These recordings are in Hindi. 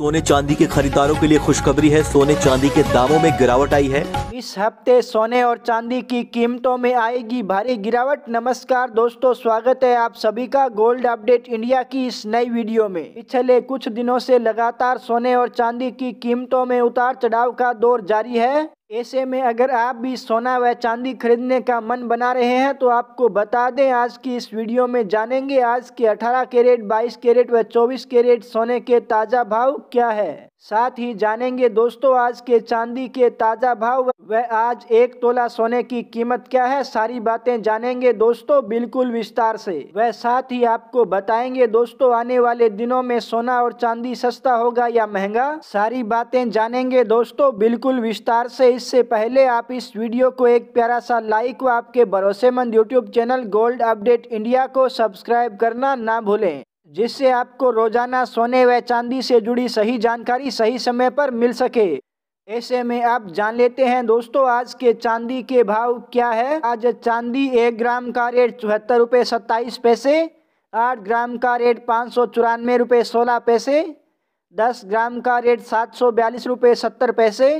सोने चांदी के खरीदारों के लिए खुशखबरी है सोने चांदी के दामों में गिरावट आई है इस हफ्ते सोने और चांदी की कीमतों में आएगी भारी गिरावट नमस्कार दोस्तों स्वागत है आप सभी का गोल्ड अपडेट इंडिया की इस नई वीडियो में पिछले कुछ दिनों से लगातार सोने और चांदी की कीमतों में उतार चढ़ाव का दौर जारी है ऐसे में अगर आप भी सोना व चांदी खरीदने का मन बना रहे हैं तो आपको बता दें आज की इस वीडियो में जानेंगे आज के 18 कैरेट 22 कैरेट व 24 कैरेट सोने के ताज़ा भाव क्या है साथ ही जानेंगे दोस्तों आज के चांदी के ताज़ा भाव व आज एक तोला सोने की कीमत क्या है सारी बातें जानेंगे दोस्तों बिल्कुल विस्तार से वह साथ ही आपको बताएंगे दोस्तों आने वाले दिनों में सोना और चांदी सस्ता होगा या महंगा सारी बातें जानेंगे दोस्तों बिल्कुल विस्तार से इससे पहले आप इस वीडियो को एक प्यारा सा लाइक व आपके भरोसेमंद YouTube channel Gold Update India को सब्सक्राइब करना ना भूलें जिससे आपको रोजाना सोने व चांदी से जुड़ी सही जानकारी सही समय पर मिल सके ऐसे में आप जान लेते हैं दोस्तों आज के चांदी के भाव क्या है आज चांदी एक ग्राम का रेट चौहत्तर रुपये सत्ताईस पैसे आठ ग्राम का रेट पाँच सौ चौरानवे रुपये सोलह पैसे दस ग्राम का रेट सात सौ बयालीस रुपये सत्तर पैसे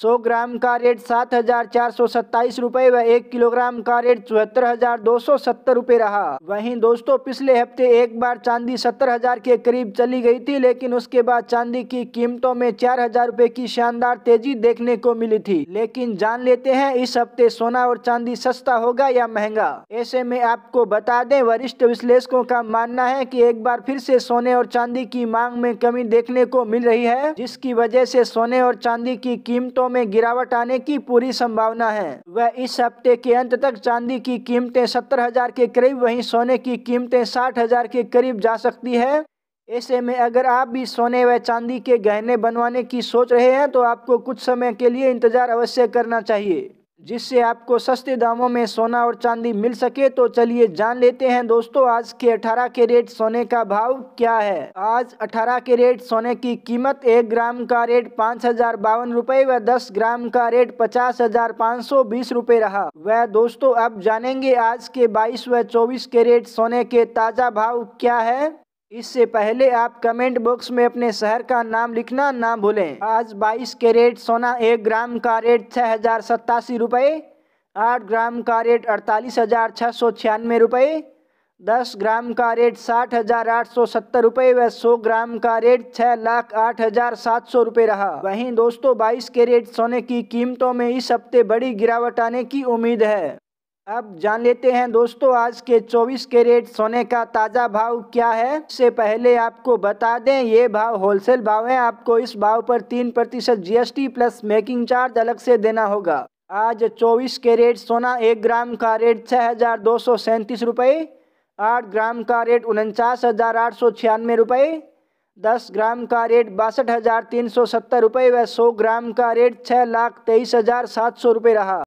सौ ग्राम का रेट सात हजार चार सौ सत्ताईस रूपए व एक किलोग्राम का रेट चौहत्तर हजार दो सौ सत्तर रूपए रहा वहीं दोस्तों पिछले हफ्ते एक बार चांदी सत्तर हजार के करीब चली गई थी लेकिन उसके बाद चांदी की कीमतों में चार हजार रूपए की शानदार तेजी देखने को मिली थी लेकिन जान लेते हैं इस हफ्ते सोना और चांदी सस्ता होगा या महंगा ऐसे में आपको बता दें वरिष्ठ विश्लेषकों का मानना है की एक बार फिर से सोने और चांदी की मांग में कमी देखने को मिल रही है जिसकी वजह से सोने और चांदी की कीमतों कीमतों में गिरावट आने की पूरी संभावना है वह इस हफ्ते के अंत तक चांदी की कीमतें सत्तर हजार के करीब वहीं सोने की कीमतें साठ हजार के करीब जा सकती है ऐसे में अगर आप भी सोने व चांदी के गहने बनवाने की सोच रहे हैं तो आपको कुछ समय के लिए इंतजार अवश्य करना चाहिए जिससे आपको सस्ते दामों में सोना और चांदी मिल सके तो चलिए जान लेते हैं दोस्तों आज के 18 रेट सोने का भाव क्या है आज 18 रेट सोने की कीमत एक ग्राम का रेट पाँच हजार बावन रूपए व दस ग्राम का रेट पचास हजार पाँच सौ बीस रुपये रहा वह दोस्तों अब जानेंगे आज के 22 व 24 रेट सोने के ताज़ा भाव क्या है इससे पहले आप कमेंट बॉक्स में अपने शहर का नाम लिखना ना भूलें आज 22 कैरेट सोना एक ग्राम का रेट छः हज़ार सत्तासी रुपये आठ ग्राम का रेट अड़तालीस हज़ार छः सौ छियानवे रुपये दस ग्राम का रेट साठ हज़ार आठ सौ सत्तर रुपये व सौ ग्राम का रेट छः लाख आठ हज़ार सात सौ रुपये रहा वहीं दोस्तों बाईस कैरेट सोने की कीमतों में इस हफ्ते बड़ी गिरावट आने की उम्मीद है अब जान लेते हैं दोस्तों आज के 24 कैरेट सोने का ताज़ा भाव क्या है इससे पहले आपको बता दें ये भाव होलसेल भाव है आपको इस भाव पर तीन प्रतिशत जी प्लस मेकिंग चार्ज अलग से देना होगा आज 24 कैरेट सोना एक ग्राम का रेट छः हज़ार दो सौ सैंतीस रुपये आठ ग्राम का रेट उनचास हज़ार आठ सौ छियानवे रुपये दस ग्राम का रेट बासठ हज़ार तीन सौ सत्तर रुपये व सौ ग्राम का रेट छः लाख तेईस हज़ार सात सौ रुपये रहा